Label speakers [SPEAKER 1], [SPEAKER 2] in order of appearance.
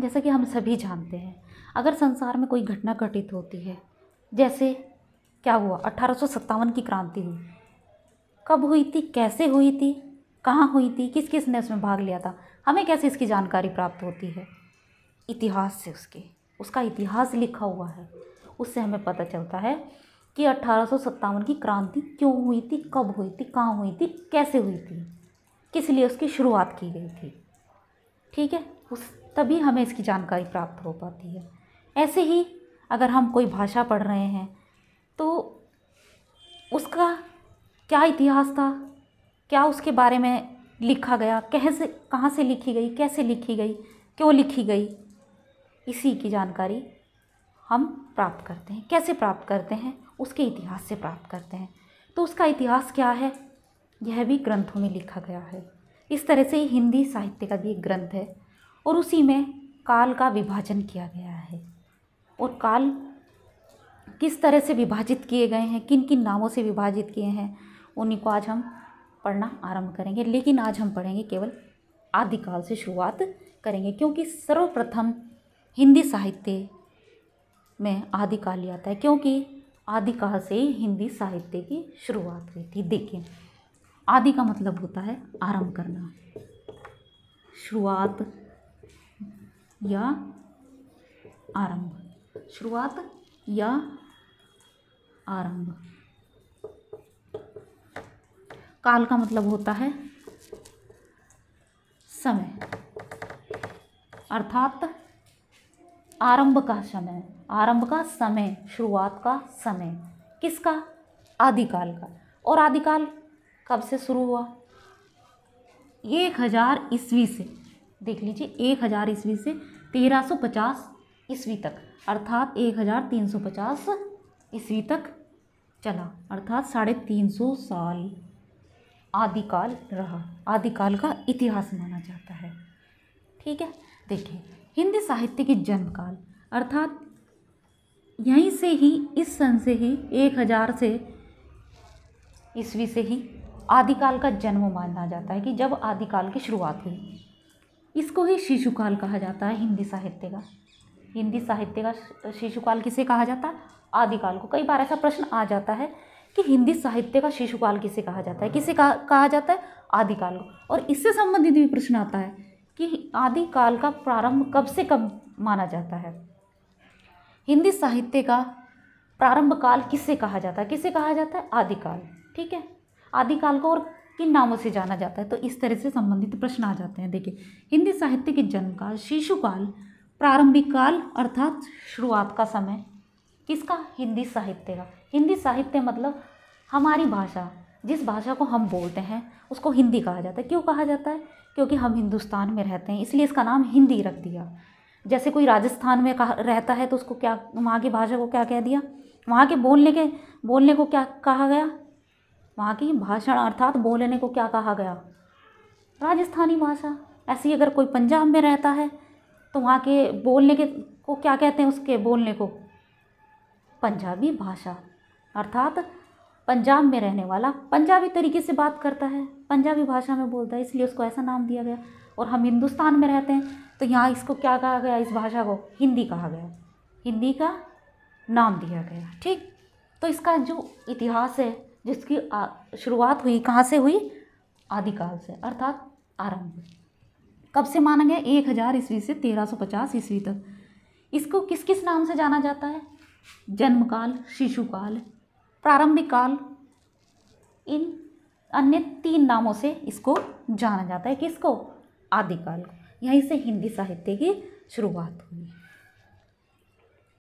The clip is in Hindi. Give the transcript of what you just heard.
[SPEAKER 1] जैसा कि हम सभी जानते हैं अगर संसार में कोई घटना घटित होती है जैसे क्या हुआ अट्ठारह की क्रांति हुई कब हुई थी कैसे हुई थी कहाँ हुई थी किस किस ने उसमें भाग लिया था हमें कैसे इसकी जानकारी प्राप्त होती है इतिहास से उसके उसका इतिहास लिखा हुआ है उससे हमें पता चलता है कि अट्ठारह की क्रांति क्यों हुई थी कब हुई थी कहाँ हुई थी कैसे हुई थी किस लिए उसकी शुरुआत की गई थी ठीक है उस तभी हमें इसकी जानकारी प्राप्त हो पाती है ऐसे ही अगर हम कोई भाषा पढ़ रहे हैं तो उसका क्या इतिहास था क्या उसके बारे में लिखा गया कैसे कहाँ से लिखी गई कैसे लिखी गई क्यों लिखी गई इसी की जानकारी हम प्राप्त करते हैं कैसे प्राप्त करते हैं उसके इतिहास से प्राप्त करते हैं तो उसका इतिहास क्या है यह भी ग्रंथों में लिखा गया है इस तरह से हिंदी साहित्य का भी एक ग्रंथ है और उसी में काल का विभाजन किया गया है और काल किस तरह से विभाजित किए गए हैं किन किन नामों से विभाजित किए हैं उन्हीं को आज हम पढ़ना आरंभ करेंगे लेकिन आज हम पढ़ेंगे केवल आदिकाल से शुरुआत करेंगे क्योंकि सर्वप्रथम हिंदी साहित्य में आदिकाल ही आता है क्योंकि आदिकाल से ही हिंदी साहित्य की शुरुआत हुई थी देखिए आदि का मतलब होता है आरंभ करना शुरुआत या आरंभ शुरुआत या आरंभ काल का मतलब होता है समय अर्थात आरंभ का समय आरंभ का समय शुरुआत का समय किसका आदिकाल का और आदिकाल कब से शुरू हुआ एक हज़ार ईस्वी से देख लीजिए एक हज़ार ईस्वी से 1350 ईस्वी तक अर्थात 1350 ईस्वी तक चला अर्थात साढ़े तीन सौ साल आदिकाल रहा आदिकाल का इतिहास माना जाता है ठीक है देखिए हिंदी साहित्य के जन्मकाल अर्थात यहीं से ही इस सन से ही एक हज़ार से ईस्वी से ही आदिकाल का जन्म माना जाता है कि जब आदिकाल की शुरुआत हुई इसको ही शिशुकाल कहा जाता है हिंदी साहित्य का हिंदी साहित्य का शिशुकाल किसे कहा जाता है आदिकाल को कई बार ऐसा प्रश्न आ जाता है कि हिंदी साहित्य का शिशुकाल किसे कहा जाता है किसे कहा कहा जाता है आदिकाल को और इससे संबंधित भी प्रश्न आता है कि आदिकाल का प्रारंभ कब से कब माना जाता है हिंदी साहित्य का प्रारंभ काल किससे कहा जाता है किसे कहा जाता है आदिकाल ठीक है आदिकाल को और किन नामों से जाना जाता है तो इस तरह से संबंधित प्रश्न आ जाते हैं देखिए हिंदी साहित्य के जन्म काल शिशुकाल प्रारंभिक काल अर्थात शुरुआत का समय किसका हिंदी साहित्य का हिंदी साहित्य मतलब हमारी भाषा जिस भाषा को हम बोलते हैं उसको हिंदी कहा जाता है क्यों कहा जाता है क्योंकि हम हिंदुस्तान में रहते हैं इसलिए इसका नाम हिंदी रख दिया जैसे कोई राजस्थान में कहा रहता है तो उसको क्या वहाँ की भाषा को क्या कह दिया वहाँ के बोलने के बोलने को क्या कहा गया वहाँ की भाषण अर्थात बोलने को क्या कहा गया राजस्थानी भाषा ऐसी अगर कोई पंजाब में रहता है तो वहाँ के बोलने के को क्या कहते हैं उसके बोलने को पंजाबी भाषा अर्थात पंजाब में रहने वाला पंजाबी तरीके से बात करता है पंजाबी भाषा में बोलता है इसलिए उसको ऐसा नाम दिया गया और हम हिंदुस्तान में रहते हैं तो यहाँ इसको क्या कहा गया इस भाषा को हिंदी कहा गया हिंदी का नाम दिया गया ठीक तो इसका जो इतिहास है जिसकी शुरुआत हुई कहाँ से हुई आदिकाल से अर्थात आरंभ कब से माना गया एक हज़ार ईस्वी से तेरह सौ पचास ईस्वी तक इसको किस किस नाम से जाना जाता है जन्मकाल शिशुकाल प्रारंभिक काल इन अन्य तीन नामों से इसको जाना जाता है किसको आदिकाल को यहीं से हिंदी साहित्य की शुरुआत हुई